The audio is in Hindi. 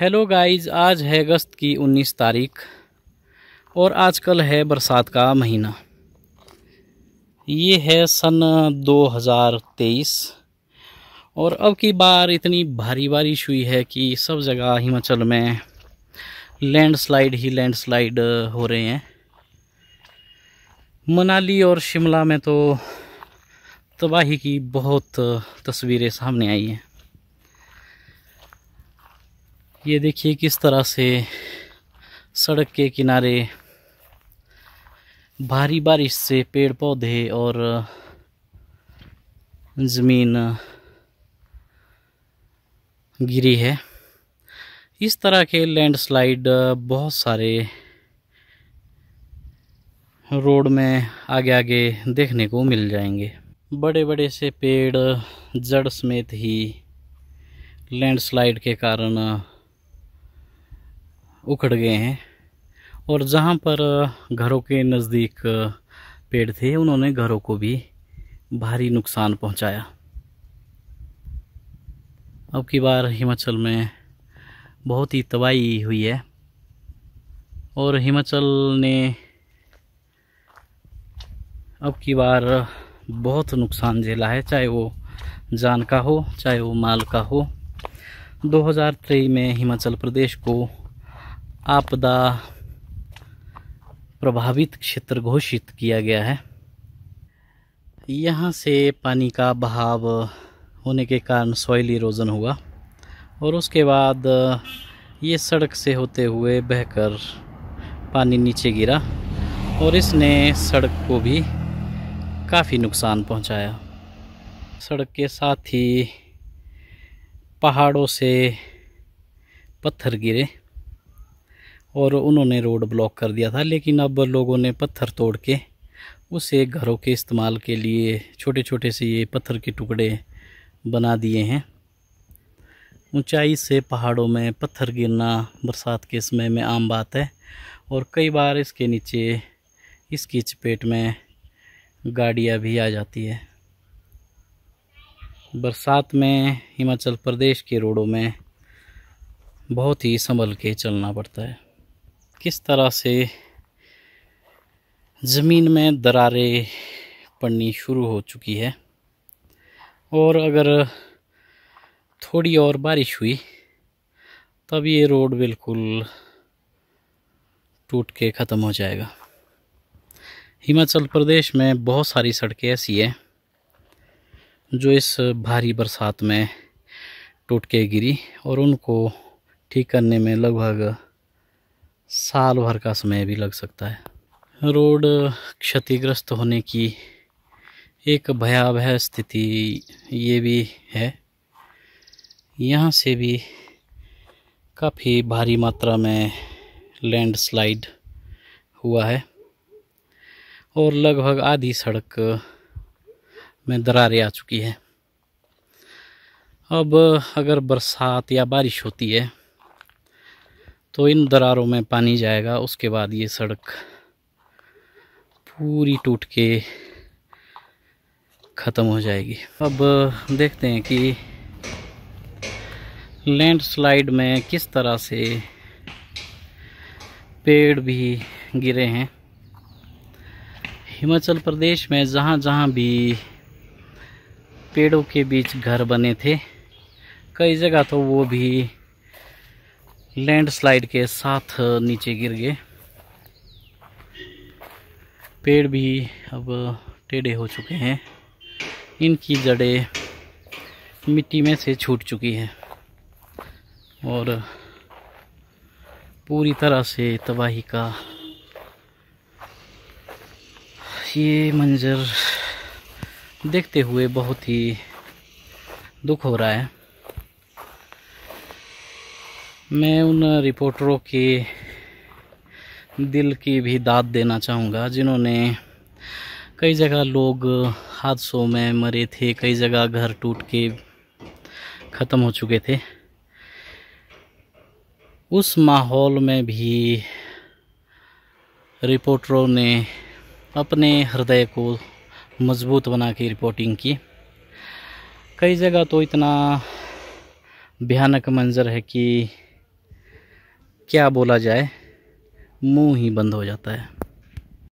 हेलो गाइस आज है अगस्त की 19 तारीख और आजकल है बरसात का महीना ये है सन 2023 और अब की बार इतनी भारी बारिश हुई है कि सब जगह हिमाचल में लैंडस्लाइड ही लैंडस्लाइड हो रहे हैं मनाली और शिमला में तो तबाही की बहुत तस्वीरें सामने आई हैं ये देखिए किस तरह से सड़क के किनारे भारी बारिश से पेड़ पौधे और ज़मीन गिरी है इस तरह के लैंडस्लाइड बहुत सारे रोड में आगे आगे देखने को मिल जाएंगे बड़े बड़े से पेड़ जड़ समेत ही लैंडस्लाइड के कारण उखड़ गए हैं और जहाँ पर घरों के नज़दीक पेड़ थे उन्होंने घरों को भी भारी नुकसान पहुँचाया अब की बार हिमाचल में बहुत ही तबाही हुई है और हिमाचल ने अब की बार बहुत नुकसान झेला है चाहे वो जान का हो चाहे वो माल का हो 2023 में हिमाचल प्रदेश को आपदा प्रभावित क्षेत्र घोषित किया गया है यहाँ से पानी का बहाव होने के कारण सॉइल इरोजन हुआ और उसके बाद ये सड़क से होते हुए बहकर पानी नीचे गिरा और इसने सड़क को भी काफ़ी नुकसान पहुंचाया सड़क के साथ ही पहाड़ों से पत्थर गिरे और उन्होंने रोड ब्लॉक कर दिया था लेकिन अब लोगों ने पत्थर तोड़ के उसे घरों के इस्तेमाल के लिए छोटे छोटे से ये पत्थर के टुकड़े बना दिए हैं ऊंचाई से पहाड़ों में पत्थर गिरना बरसात के समय में आम बात है और कई बार इसके नीचे इसकी चपेट में गाड़ियाँ भी आ जाती है बरसात में हिमाचल प्रदेश के रोडों में बहुत ही संभल के चलना पड़ता है किस तरह से ज़मीन में दरारें पड़नी शुरू हो चुकी है और अगर थोड़ी और बारिश हुई तब ये रोड बिल्कुल टूट के ख़त्म हो जाएगा हिमाचल प्रदेश में बहुत सारी सड़कें ऐसी हैं जो इस भारी बरसात में टूट के गिरी और उनको ठीक करने में लगभग साल भर का समय भी लग सकता है रोड क्षतिग्रस्त होने की एक भयावह स्थिति ये भी है यहाँ से भी काफ़ी भारी मात्रा में लैंडस्लाइड हुआ है और लगभग आधी सड़क में दरारें आ चुकी है अब अगर बरसात या बारिश होती है तो इन दरारों में पानी जाएगा उसके बाद ये सड़क पूरी टूट के ख़त्म हो जाएगी अब देखते हैं कि लैंडस्लाइड में किस तरह से पेड़ भी गिरे हैं हिमाचल प्रदेश में जहाँ जहाँ भी पेड़ों के बीच घर बने थे कई जगह तो वो भी लैंडस्लाइड के साथ नीचे गिर गए पेड़ भी अब टेढ़े हो चुके हैं इनकी जड़ें मिट्टी में से छूट चुकी हैं और पूरी तरह से तबाही का ये मंजर देखते हुए बहुत ही दुख हो रहा है मैं उन रिपोर्टरों के दिल की भी दाद देना चाहूँगा जिन्होंने कई जगह लोग हादसों में मरे थे कई जगह घर टूट के ख़त्म हो चुके थे उस माहौल में भी रिपोर्टरों ने अपने हृदय को मजबूत बना के रिपोर्टिंग की कई जगह तो इतना भयानक मंजर है कि क्या बोला जाए मुंह ही बंद हो जाता है